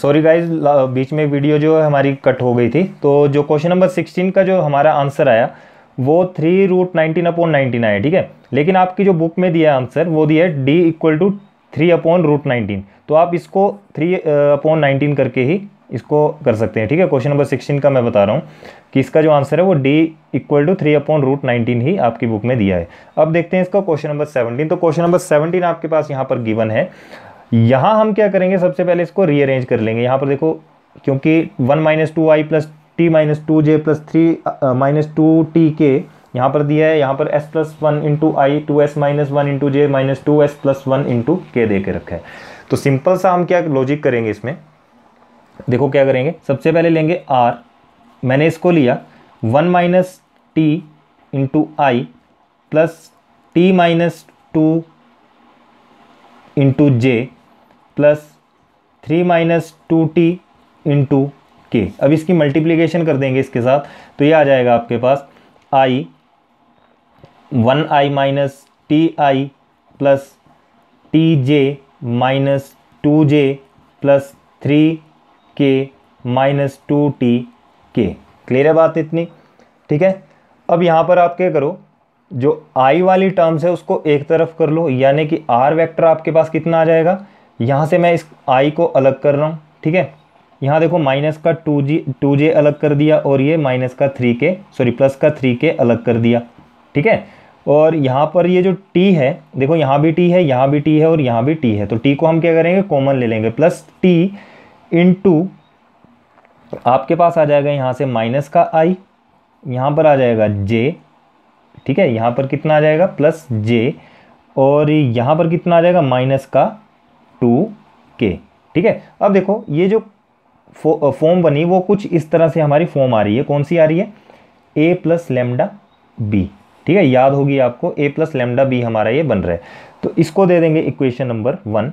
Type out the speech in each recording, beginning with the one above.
sorry uh, guys बीच में video जो है हमारी कट हो गई थी तो जो क्वेश्चन नंबर सिक्सटीन का जो हमारा आंसर आया वो three root nineteen upon nineteen आया ठीक है लेकिन आपकी जो बुक में दिया आंसर वो दिया है D equal to three upon root nineteen तो आप इसको थ्री अपॉन नाइनटीन करके ही इसको कर सकते हैं ठीक है क्वेश्चन नंबर सिक्सटीन का मैं बता रहा हूँ कि इसका जो आंसर है वो D equal to three upon root nineteen ही आपकी बुक में दिया है अब देखते हैं इसका क्वेश्चन नंबर सेवनटीन तो क्वेश्चन नंबर सेवनटीन आपके पास यहाँ पर गिवन है यहाँ हम क्या करेंगे सबसे पहले इसको रीअरेंज कर लेंगे यहाँ पर देखो क्योंकि one minus two I plus T minus two J plus three minus two T K यहाँ पर दिया है यहाँ पर S plus one into I two S minus one into J minus two S plus one into K दे के रखा है तो सिंपल सा हम क्या लॉजिक करेंगे इसमें देखो क्या करेंगे सबसे पहले लेंगे आर मैंने इसको लिया one minus T into I plus T minus two into J plus three minus two T into K अब इसकी मल्टीप्लीकेशन कर देंगे इसके साथ तो ये आ जाएगा आपके पास I one I minus T I plus T J minus two J plus three K minus two T K clear है बात इतनी ठीक है अब यहाँ पर आप क्या करो जो आई वाली टर्म्स है उसको एक तरफ कर लो यानी कि आर वेक्टर आपके पास कितना आ जाएगा यहाँ से मैं इस आई को अलग कर रहा हूँ ठीक है यहाँ देखो माइनस का टू जी टू जे अलग कर दिया और ये माइनस का थ्री के सॉरी प्लस का थ्री के अलग कर दिया ठीक है और यहाँ पर ये जो टी है देखो यहाँ भी टी है यहाँ भी टी है और यहाँ भी टी है तो टी को हम क्या करेंगे कॉमन ले लेंगे प्लस टी इन टू आपके पास आ जाएगा यहाँ से माइनस का आई यहाँ पर आ जाएगा जे ठीक है यहाँ पर कितना आ जाएगा प्लस जे और यहाँ पर कितना आ जाएगा माइनस का टू के ठीक है अब देखो ये जो फो, फॉर्म बनी वो कुछ इस तरह से हमारी फॉर्म आ रही है कौन सी आ रही है ए प्लस लेमडा बी ठीक है याद होगी आपको ए प्लस लेमडा बी हमारा ये बन रहा है तो इसको दे देंगे इक्वेशन नंबर वन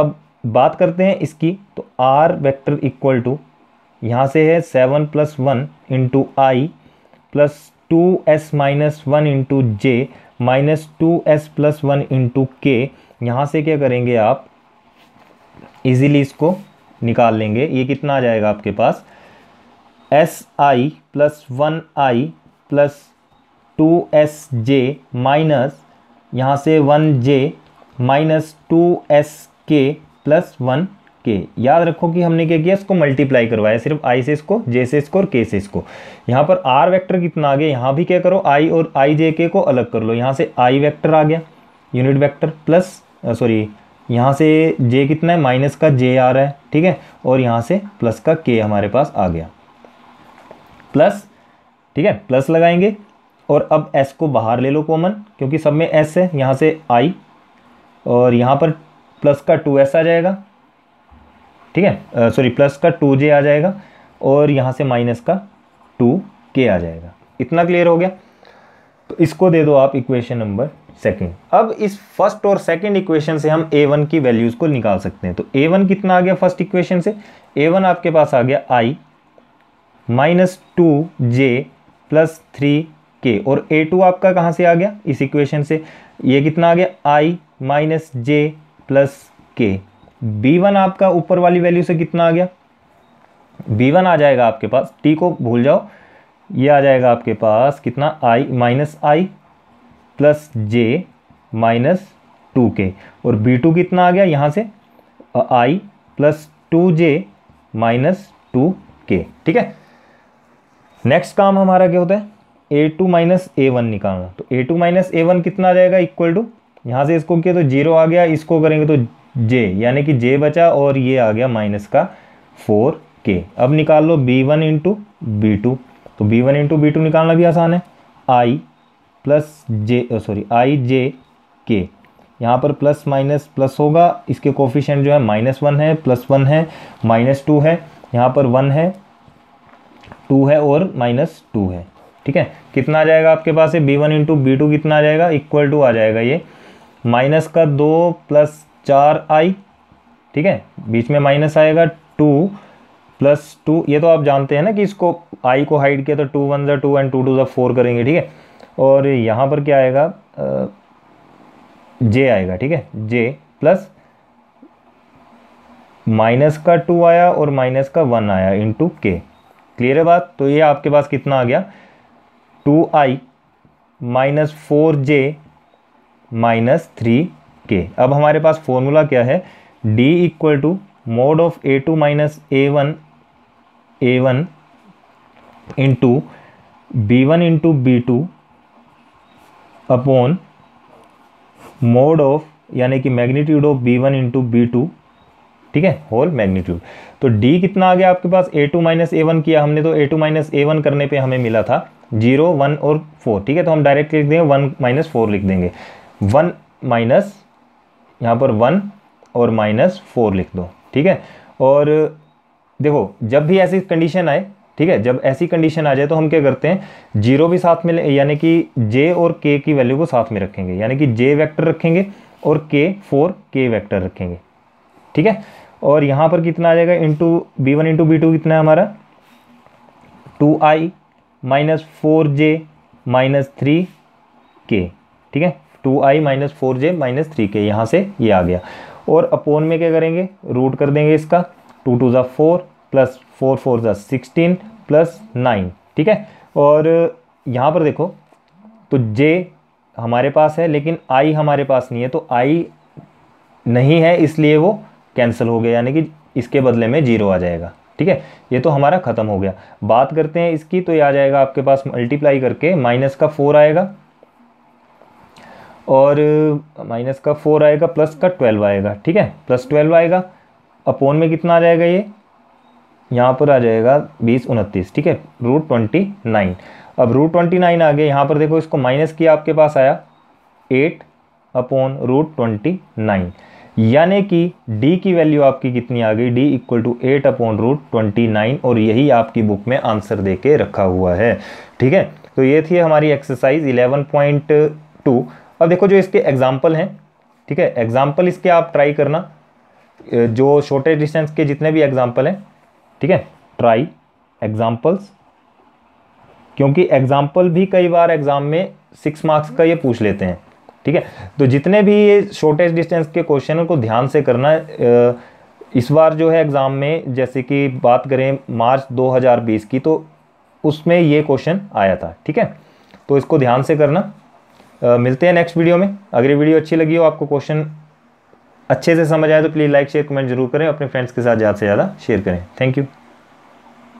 अब बात करते हैं इसकी तो आर वैक्टर इक्वल टू यहाँ से है seven plus one into I plus two S minus one into J minus two S plus one into K यहाँ से क्या करेंगे आप इजीली इसको निकाल लेंगे ये कितना आ जाएगा आपके पास S I plus one I plus two S J minus यहाँ से one J minus two S K plus one K याद रखो कि हमने क्या किया इसको मल्टीप्लाई करवाया सिर्फ आई से इसको जे से इसको और के से इसको यहाँ पर आर वेक्टर कितना आ गया यहाँ भी क्या करो आई और आई जे के को अलग कर लो यहाँ से आई वैक्टर आ गया यूनिट वैक्टर प्लस सॉरी यहाँ से जे कितना है माइनस का जे आ रहा है ठीक है और यहाँ से प्लस का के हमारे पास आ गया प्लस ठीक है प्लस लगाएंगे और अब एस को बाहर ले लो कॉमन क्योंकि सब में एस है यहाँ से आई और यहाँ पर प्लस का टू एस आ जाएगा ठीक है सॉरी प्लस का टू जे आ जाएगा और यहाँ से माइनस का टू के आ जाएगा इतना क्लियर हो गया तो इसको दे दो आप इक्वेशन नंबर सेकेंड अब इस फर्स्ट और सेकेंड इक्वेशन से हम ए वन की वैल्यूज़ को निकाल सकते हैं तो ए वन कितना आ गया फर्स्ट इक्वेशन से ए वन आपके पास आ गया I minus two J plus three K और ए टू आपका कहाँ से आ गया इस इक्वेशन से ये कितना आ गया I minus J plus K B one आपका ऊपर वाली वैल्यू से कितना आ गया बी वन आ जाएगा आपके पास टी को भूल जाओ ये आ जाएगा आपके पास कितना I minus I plus J minus two K और बी टू कितना आ गया यहाँ से I plus two J minus two K ठीक है नेक्स्ट काम हमारा क्या होता है A two minus A one निकालना तो A two minus A one कितना आ जाएगा इक्वल टू यहाँ से इसको किया तो जीरो आ गया इसको करेंगे तो जे यानी कि जे बचा और ये आ गया माइनस का फोर के अब निकाल लो B one into B two तो B one into B two निकालना भी आसान है आई प्लस जे सॉरी आई जे के यहाँ पर प्लस माइनस प्लस होगा इसके कोफिशेंट जो है माइनस वन है प्लस वन है माइनस टू है यहाँ पर वन है टू है और माइनस टू है ठीक है कितना आ जाएगा आपके पास ये B one into B two कितना आ जाएगा इक्वल टू आ जाएगा ये माइनस का दो प्लस चार आई ठीक है बीच में माइनस आएगा टू प्लस टू ये तो आप जानते हैं ना कि इसको आई को हाइड किया तो टू वन ज़ा टू एंड टू टू ज़ा फोर करेंगे ठीक है और यहाँ पर क्या आएगा जे आएगा ठीक है जे प्लस माइनस का टू आया और माइनस का वन आया इन टू के क्लियर है बात तो ये आपके पास कितना आ गया two I minus four J minus three K अब हमारे पास फॉर्मूला क्या है D equal to mod of A two minus A one A one into B one into B two upon mod of यानी कि magnitude of B one into B two ठीक है whole magnitude तो D कितना आ गया आपके पास A two minus A one किया हमने तो A two minus A one करने पे हमें मिला था जीरो वन और फोर ठीक है तो हम डायरेक्ट लिख देंगे वन माइनस फोर लिख देंगे वन माइनस यहाँ पर वन और माइनस फोर लिख दो ठीक है और देखो जब भी ऐसी कंडीशन आए ठीक है जब ऐसी कंडीशन आ जाए तो हम क्या करते हैं जीरो भी साथ में यानी कि जे और के की वैल्यू को साथ में रखेंगे यानी कि जे वैक्टर रखेंगे और के फोर के वैक्टर रखेंगे ठीक है और यहाँ पर कितना आ जाएगा into B one into B two कितना है हमारा two I minus four J minus three K ठीक है two I minus four J minus three K यहाँ से ये यह आ गया और अपोन में क्या करेंगे रूट कर देंगे इसका टू टू ज़ा फोर प्लस फोर फोर ज़ा सिक्सटीन प्लस नाइन ठीक है और यहाँ पर देखो तो जे हमारे पास है लेकिन आई हमारे पास नहीं है तो आई नहीं है इसलिए वो कैंसिल हो गया यानी कि इसके बदले में जीरो आ जाएगा ठीक है ये तो हमारा ख़त्म हो गया बात करते हैं इसकी तो ये आ जाएगा आपके पास मल्टीप्लाई करके माइनस का फोर आएगा और माइनस का फोर आएगा प्लस का ट्वेल्व आएगा ठीक है प्लस ट्वेल्व आएगा अपोन में कितना आ जाएगा ये यहाँ पर आ जाएगा बीस उनतीस ठीक है रूट ट्वेंटी नाइन अब रूट ट्वेंटी नाइन आ गया यहाँ पर देखो इसको माइनस किया आपके पास आया eight upon root twenty nine यानी कि d की वैल्यू आपकी कितनी आ गई d equal to eight upon root twenty nine और यही आपकी बुक में आंसर दे के रखा हुआ है ठीक है तो ये थी हमारी एक्सरसाइज इलेवन पॉइंट टू अब देखो जो इसके एग्जाम्पल हैं ठीक है एग्जाम्पल इसके आप ट्राई करना जो शॉर्टेज डिस्टेंस के जितने भी एग्जाम्पल हैं ठीक है ट्राई एग्जाम्पल्स क्योंकि एग्जाम्पल भी कई बार एग्जाम में सिक्स मार्क्स का ये पूछ लेते हैं ठीक है तो जितने भी ये शॉर्टेज डिस्टेंस के क्वेश्चन को ध्यान से करना इस बार जो है एग्ज़ाम में जैसे कि बात करें मार्च 2020 की तो उसमें ये क्वेश्चन आया था ठीक है तो इसको ध्यान से करना मिलते हैं नेक्स्ट वीडियो में अगली वीडियो अच्छी लगी हो आपको क्वेश्चन अच्छे से समझ आए तो प्लीज़ लाइक शेयर कमेंट जरूर करें अपने फ्रेंड्स के साथ ज़्यादा से ज़्यादा शेयर करें थैंक यू